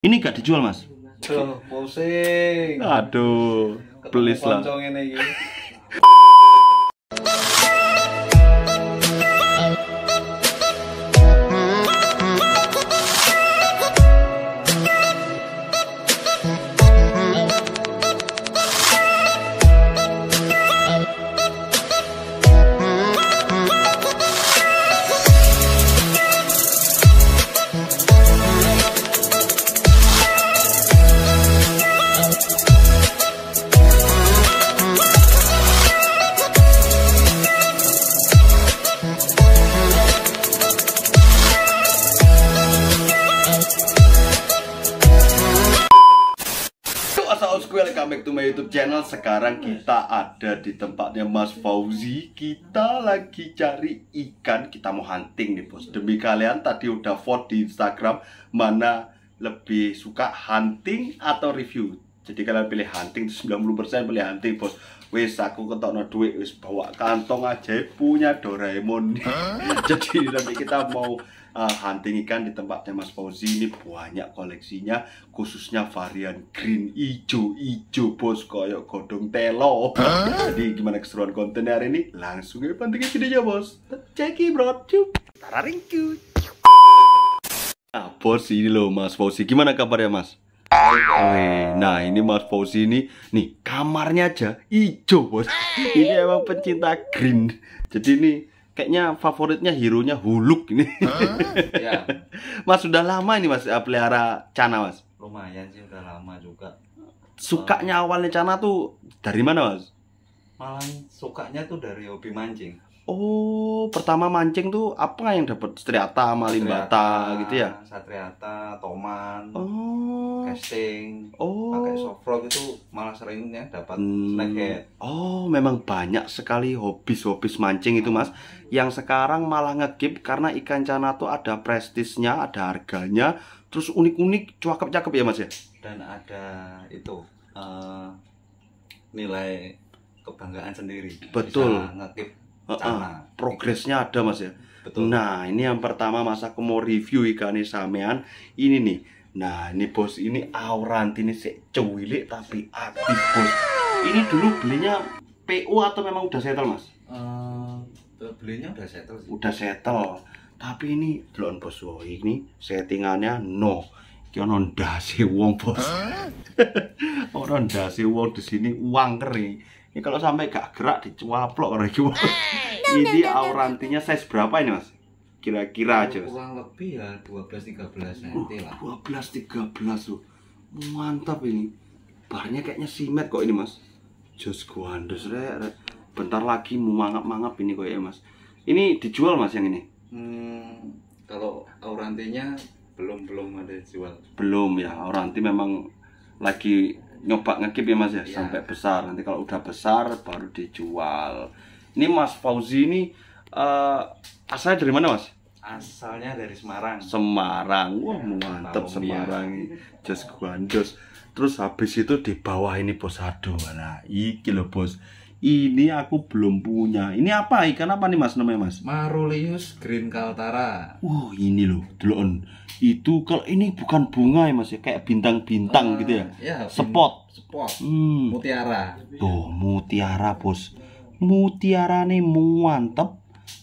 ini gak dijual mas Tuh, pusing aduh please lah channel sekarang kita ada di tempatnya Mas Fauzi kita lagi cari ikan kita mau hunting nih bos demi kalian tadi udah vote di Instagram mana lebih suka hunting atau review jadi kalian pilih hunting 90% pilih hunting bos wis aku ketokno duit wis bawa kantong aja punya Doraemon jadi nanti kita mau uh, hunting ikan di tempatnya Mas Fauzi ini banyak koleksinya khususnya varian green ijo ijo bos koyok godong telo huh? jadi gimana keseruan konten hari ini langsung aja pantengin videonya bos ceki bro cup tararingku nah bos ini loh Mas Fauzi gimana kabarnya Mas nah ini Mas Fauzi ini nih kamarnya aja hijau bos ini emang pecinta green jadi ini kayaknya favoritnya hero-nya Huluk ini. Huh? ya. Mas sudah lama ini Mas eh, pelihara cana Mas. Lumayan sih udah lama juga. Sukanya awalnya cana tuh dari mana Mas? Malah sukanya tuh dari hobi mancing. Oh, pertama mancing tuh apa yang dapat? Striata malimbata gitu ya? Satriata, toman, oh. casting, oh. pakai soft frog itu malah seringnya dapat hmm. snackhead. Oh, memang banyak sekali hobi-hobi mancing itu mas. Yang sekarang malah ngegip karena ikan cana tuh ada prestisnya, ada harganya, terus unik-unik, cakep-cakep ya mas ya? Dan ada itu uh, nilai kebanggaan sendiri. Betul. Bisa ngekip progresnya ada mas ya Betul. nah ini yang pertama mas aku mau review ikan ini sampean ini nih nah ini bos ini auranti ini sek tapi aktif bos ini dulu belinya pu atau memang udah settle mas uh, belinya udah settle sih. udah settle tapi ini belum bos wow, ini settingannya no Kau ana uang wong bos. Ora ndase uang di sini uang kering. Ini kalau sampai gak gerak dicuaplok orang iki. ini nah, nah, nah, aurantinya size berapa ini, Mas? Kira-kira aja, Mas. Kurang lebih ya 12 belas uh, nanti lah. belas 12 13 tuh, Mantap ini. Barnya kayaknya simet kok ini, Mas. go guandes Re. Bentar lagi mau mangap-mangap ini kok ya, Mas. Ini dijual, Mas, yang ini? Hmm, kalau aurantinya belum belum ada jual. Belum ya, auranti memang lagi nyoba ngekip ya mas ya, ya sampai besar nanti kalau udah besar baru dijual ini mas Fauzi ini uh, asalnya dari mana mas asalnya dari Semarang Semarang wah ya, mantep Semarang just guandos terus habis itu di bawah ini aduh nah iki lo bos ini aku belum punya. Ini apa? Ikan apa nih Mas namanya Mas? Marulius green kaltara. Wah, uh, ini loh, delon. Itu kalau ini bukan bunga ya Mas ya, kayak bintang-bintang uh, gitu ya. ya Spot. Spot. Hmm. Mutiara. Tuh, mutiara, Bos. Mutiara nih muantep.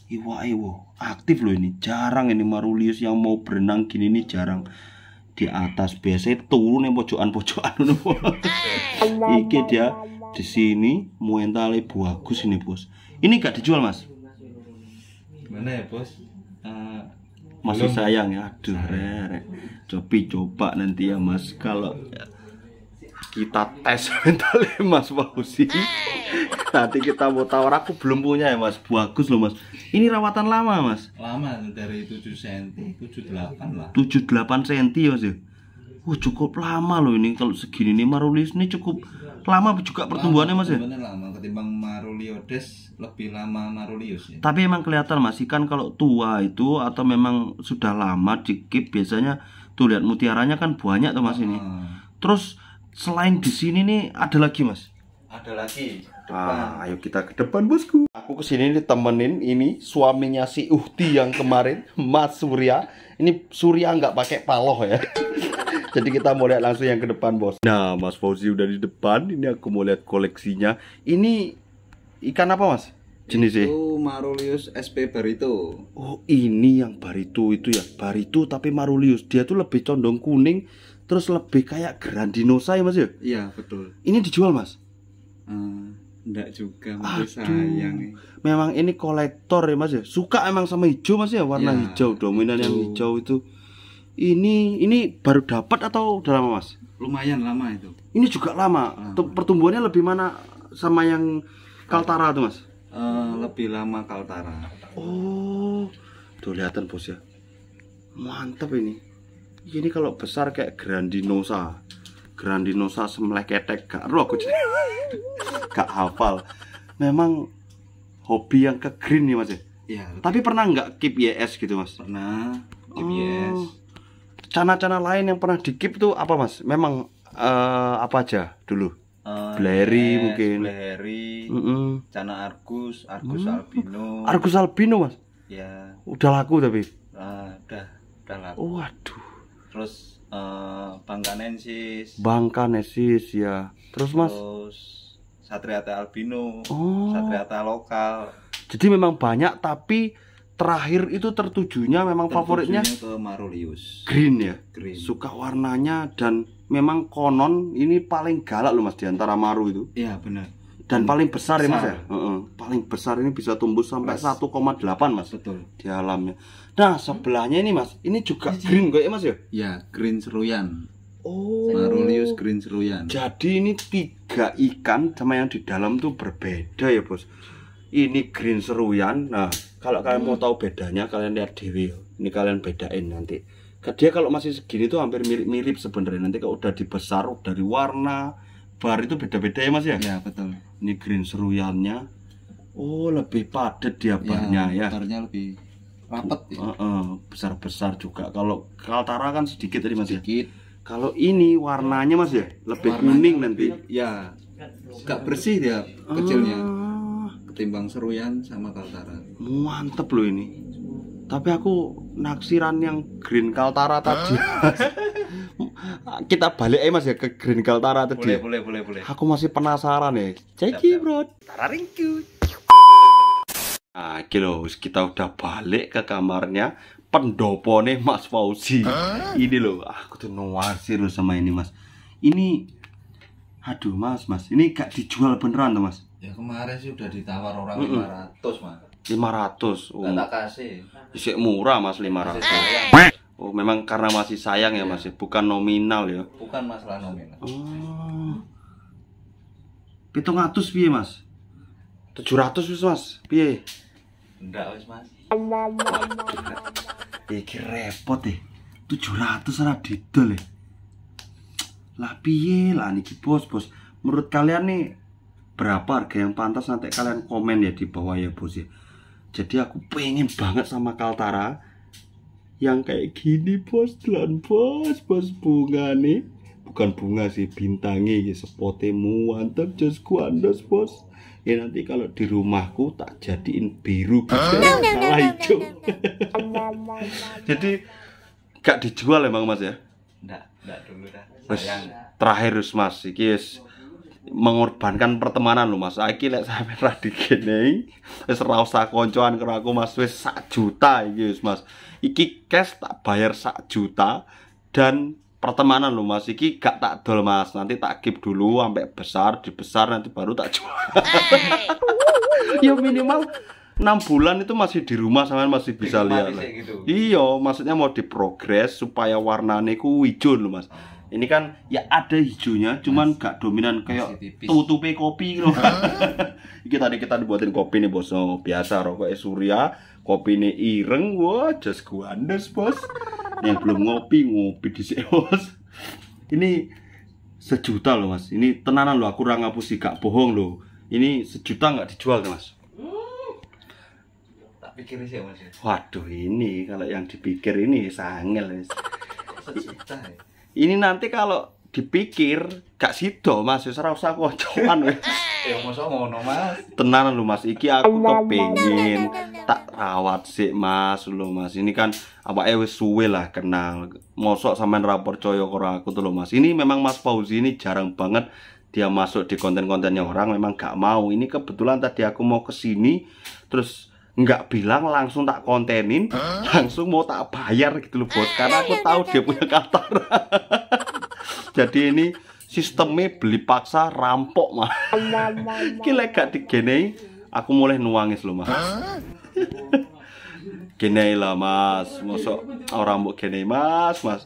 Iwa iwo. Aktif loh ini. Jarang ini Marulius yang mau berenang gini ini jarang di atas biasanya turun nih pojokan-pojokan iki dia di sini muentale bagus ini bos ini gak dijual mas mana ya bos uh, masih belum. sayang ya aduh re. coba coba nanti ya mas kalau kita tes mentalnya mas sih. nanti kita mau tawar aku belum punya ya mas bagus loh mas ini rawatan lama mas lama dari 7 cm 78 lah 78 cm mas ya Wah cukup lama loh ini kalau segini nih Marulis ini cukup lama juga ya? pertumbuhannya lama, mas ya. lama ketimbang Maruliodes lebih lama Marulius ya. Tapi emang kelihatan mas kan kalau tua itu atau memang sudah lama dikip biasanya tuh lihat mutiaranya kan banyak tuh mas ah. ini. Terus selain di sini nih ada lagi mas. Ada lagi. ayo kita ke depan bosku. Aku kesini ditemenin ini suaminya si Uhti yang kemarin Mas Surya. Ini Surya nggak pakai paloh ya. Jadi kita mau lihat langsung yang ke depan, Bos. Nah, Mas Fauzi udah di depan. Ini aku mau lihat koleksinya. Ini ikan apa, Mas? Jenis Itu e? Marulius SP Barito. Oh, ini yang Barito itu ya. Barito tapi Marulius. Dia tuh lebih condong kuning terus lebih kayak grandinosa ya, Mas ya? Iya, betul. Ini dijual, Mas? Hmm, juga, Mas. Sayang. Memang ini kolektor ya, Mas ya. Suka emang sama hijau, Mas ya, warna ya, hijau dominan itu. yang hijau itu ini ini baru dapat atau udah lama mas? Lumayan lama itu. Ini juga lama. lama. Pertumbuhannya lebih mana sama yang Kaltara tuh mas? Uh, lebih lama Kaltara. Oh, tuh lihatan bos ya. mantep ini. Ini kalau besar kayak Grandinosa. Grandinosa semlek ketek gak roh aku jadi gak hafal. Memang hobi yang ke green nih mas ya. Iya. Tapi pernah nggak keep YS gitu mas? Pernah. Keep oh. YS Cana-cana lain yang pernah dikip tuh apa mas? Memang uh, apa aja dulu? Uh, Bleri yes, mungkin. Bleri. Mm -mm. Cana Argus, Argus mm. albino. Argus albino mas? Ya. Udah laku tapi. Uh, udah, udah laku. Waduh. Oh, Terus uh, eh, Bangkanensis. Bangkanensis ya. Terus mas? Terus Satriata albino. Oh. Satriata lokal. Jadi memang banyak tapi terakhir itu tertujunya memang tertujunya favoritnya ke Marulius. Green ya. Green. Suka warnanya dan memang konon ini paling galak loh Mas di antara Maru itu. Iya, benar. Dan hmm. paling besar, besar ya Mas ya. Uh -uh. Paling besar ini bisa tumbuh sampai 1,8 Mas. Betul. Di alamnya. Nah, sebelahnya ini Mas, ini juga ini green kayak Mas ya? Iya, green seruyan. Oh. Marulius green seruyan. Jadi ini tiga ikan sama yang di dalam tuh berbeda ya, Bos. Ini green seruyan. Nah, kalau kalian hmm. mau tahu bedanya, kalian lihat dewi. Ini kalian bedain nanti. Dia kalau masih segini tuh hampir mirip-mirip sebenarnya. Nanti kalau udah dibesar dari warna bar itu beda-beda ya Mas ya? Iya, betul. Ini green seruyannya. Oh, lebih padat dia iya, barnya ya. Barnya ya. lebih rapat ya. Uh, uh, besar-besar juga. Kalau kaltara kan sedikit tadi Mas ya? sedikit. ya. Kalau ini warnanya Mas ya, lebih kuning nanti. Ya. Gak bersih dia kecilnya. Ah timbang seruyan sama kaltara mantep loh ini tapi aku naksiran yang green kaltara tadi kita balik aja mas ya ke green kaltara tadi boleh boleh boleh boleh aku masih penasaran ya ceki bro tararingku nah loh, kita udah balik ke kamarnya pendopo nih mas Fauzi huh? ini loh aku tuh nawasir loh sama ini mas ini aduh mas mas ini gak dijual beneran tuh mas Ya kemarin sih udah ditawar orang mm -mm. 500, Mas. 500. Oh. Um. Enggak kasih. Isik murah, Mas 500. Oh, memang karena masih sayang ya, iya. Mas, ya? bukan nominal ya. Bukan masalah nominal. Oh. 700 piye, Mas? 700 wis, Mas. Piye? Enggak wis, Mas. Iki repot deh. 700 ora didol ya. Lah piye lah niki, Bos, Bos. Menurut kalian nih berapa harga yang pantas nanti kalian komen ya di bawah ya bos ya jadi aku pengen banget sama Kaltara yang kayak gini bos dan bos bos bunga nih bukan bunga sih bintangi ya sepotemu mantap just kuandos bos ya nanti kalau di rumahku tak jadiin biru gitu ya, salah hijau jadi gak dijual emang mas ya enggak enggak dulu dah terakhir mas iki yes mengorbankan pertemanan lo Mas. Saiki lek sampai ra dikene wis ra usah koncoan karo aku Mas wis sak juta iki Mas. Iki cash tak bayar sak juta dan pertemanan lo Mas. Iki gak tak dol Mas. Nanti tak keep dulu sampai besar, dibesar nanti baru tak jual. ya minimal enam bulan itu masih di rumah sama masih bisa lihat. Gitu. Iya, maksudnya mau diprogres supaya warnanya ku hijau lo Mas ini kan ya ada hijaunya cuman Mas, gak dominan kayak tutupi kopi gitu loh ah. kita tadi kita dibuatin kopi nih bos oh, biasa rokok surya kopi ini ireng wah just guandes bos yang belum ngopi ngopi di sini bos ini sejuta loh mas ini tenanan loh aku kurang ngapusi sih gak bohong loh ini sejuta nggak dijual tuh mas hmm. pikir sih mas ya? waduh ini kalau yang dipikir ini sangel sejuta ya ini nanti kalau dipikir gak sido mas ya serau usah kocokan ya masa ngono mas tenang lu mas iki aku kepingin tak rawat sih mas lu mas ini kan apa ewe suwe lah kenal mosok sampean rapor coyok orang. aku tuh lu mas ini memang mas Fauzi ini jarang banget dia masuk di konten-kontennya orang memang gak mau ini kebetulan tadi aku mau kesini terus nggak bilang langsung tak kontenin huh? langsung mau tak bayar gitu loh bos eh, karena aku iya, iya, tahu iya, dia punya kantor jadi ini sistemnya beli paksa rampok mah kira gak digenei aku mulai nuangis loh mah genei lah mas masuk orang buk genei mas mas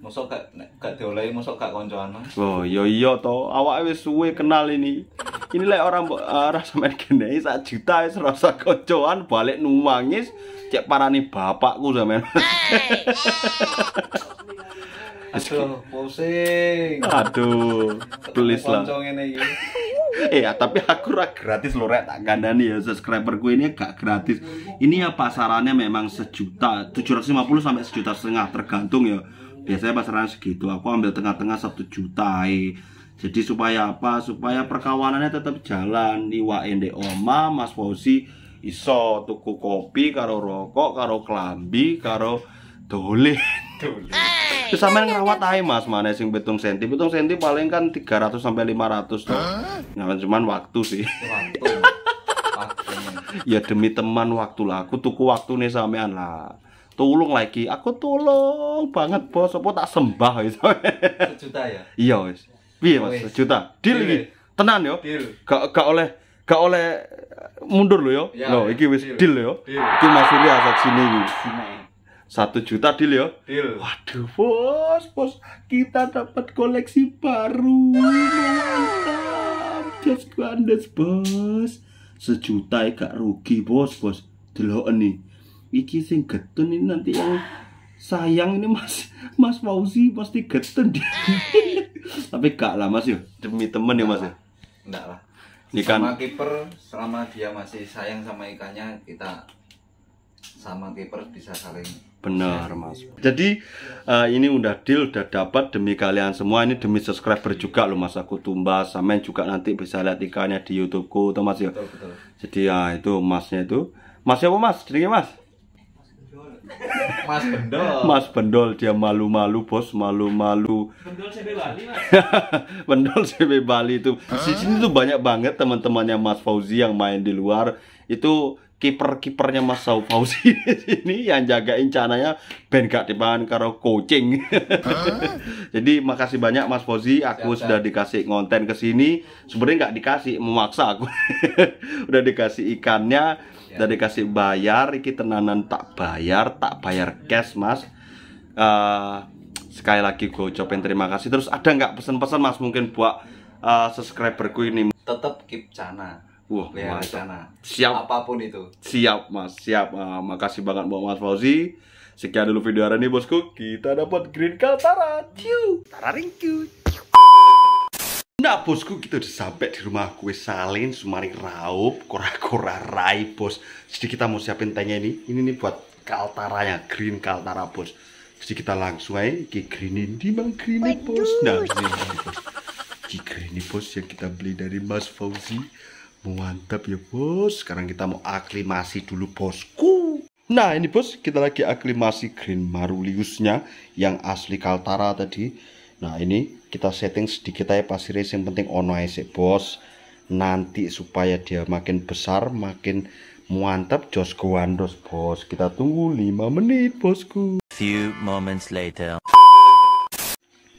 Mosok gak gak diolehi mosok gak koncoan. Oh, iya iya to. awak wis suwe kenal ini. Ini lek orang arah eh, sampean gene sak juta wis rasa koncoan balik nungangis cek parani bapakku sampean. Aduh, pusing. Aduh, please lah. eh tapi aku rak gratis lho rek tak nih ya subscriber gue ini gak gratis. Ini ya pasarannya memang sejuta, 750 sampai sejuta setengah tergantung ya biasanya pasaran segitu aku ambil tengah-tengah satu juta eh. jadi supaya apa supaya perkawanannya tetap jalan iwain di oma mas Fauzi iso tuku kopi karo rokok karo kelambi karo itu Terus yang ngerawat aja Mas, mana sing betung senti. betung senti paling kan 300 sampai 500 tuh. Nah, cuman waktu sih. Waktu. waktu. ya demi teman waktu lah. Aku tuku waktu nih sampean lah tolong lagi aku tolong banget bos apa tak sembah wis sejuta ya iya wis piye mas sejuta deal iki tenan yo gak gak oleh gak oleh eh, mundur lo yo ya, lo iki wis deal yo iki Mas Suri asal sini iki satu juta deal yo deal. waduh bos bos kita dapat koleksi baru mantap just grandes bos sejuta gak rugi bos bos delok nih iki sing geten ini nanti yang sayang ini mas mas Fauzi pasti geten deh tapi gak lah mas ya demi temen ya mas ya enggak lah Ikan. sama kiper selama dia masih sayang sama ikannya kita sama kiper bisa saling benar mas jadi uh, ini udah deal udah dapat demi kalian semua ini demi subscriber juga loh mas aku tumbas samen juga nanti bisa lihat ikannya di youtubeku atau mas ya betul, betul. jadi ya itu masnya itu mas apa mas jadi mas Mas Bendol. Mas Bendol dia malu-malu bos, malu-malu. Bendol CB Bali mas. Bendol CB Bali itu. Huh? Di sini tuh banyak banget teman-temannya Mas Fauzi yang main di luar. Itu kiper-kipernya Mas Fauzi ini yang jagain cananya ben gak dipangan karo coaching. Huh? Jadi makasih banyak Mas Fauzi, aku Siap, sudah dikasih konten ke sini. Sebenarnya nggak dikasih, memaksa aku. udah dikasih ikannya Ya. dari kasih bayar iki tenanan tak bayar tak bayar cash mas uh, sekali lagi gue ucapin terima kasih terus ada nggak pesan-pesan mas mungkin buat uh, subscriberku ini tetap keep channel Wah, wow, Siap. Apapun itu. Siap, Mas. Siap. Uh, makasih banget buat Mas Fauzi. Sekian dulu video hari ini, bosku. Kita dapat green card. Tara. Tararingku. Tararing, Nah bosku kita udah sampai di rumah kue salin Sumari raup Kora-kora rai bos Jadi kita mau siapin tehnya ini Ini nih buat kaltara kaltaranya Green kaltara bos Jadi kita langsung aja Ke greenin di bang greenin bos Nah ini bos Ki greenin bos yang kita beli dari mas Fauzi Mantap ya bos Sekarang kita mau aklimasi dulu bosku Nah ini bos kita lagi aklimasi green maruliusnya Yang asli kaltara tadi nah ini kita setting sedikit aja pasirnya yang penting ono aja bos nanti supaya dia makin besar makin muantap jos goandos bos kita tunggu 5 menit bosku few moments later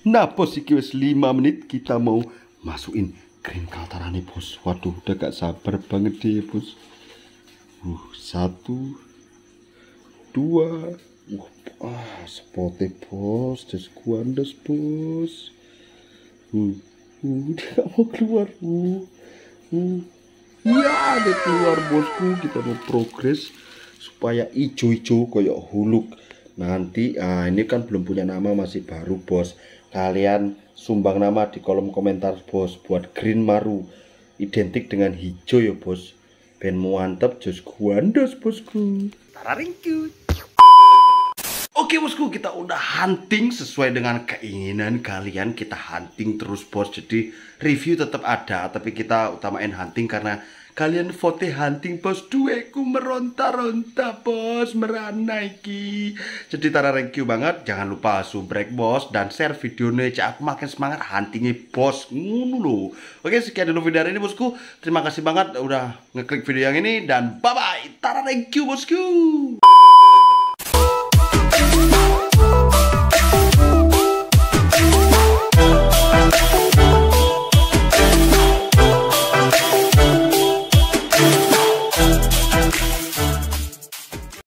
nah bos iki 5 menit kita mau masukin green kaltara nih bos waduh udah gak sabar banget deh bos uh satu dua Ah, spotnya bos, just kuandes bos. Uh, uh, dia mau keluar. Uh, uh. Ya, dia keluar bosku. Kita mau progres supaya ijo-ijo kayak huluk. Nanti, ah ini kan belum punya nama masih baru bos. Kalian sumbang nama di kolom komentar bos buat Green Maru. Identik dengan hijau ya bos. Ben mau antep just kuandes bosku. Tararingku. Oke bosku, kita udah hunting sesuai dengan keinginan kalian. Kita hunting terus bos. Jadi review tetap ada, tapi kita utamain hunting karena kalian vote hunting bos. Dueku meronta-ronta bos, merana iki. Jadi tara thank you banget. Jangan lupa subrek bos dan share videonya. Cak aku makin semangat huntingnya bos. Ngunu lo. Oke, sekian dulu video hari ini bosku. Terima kasih banget udah ngeklik video yang ini dan bye-bye. Tara thank you bosku.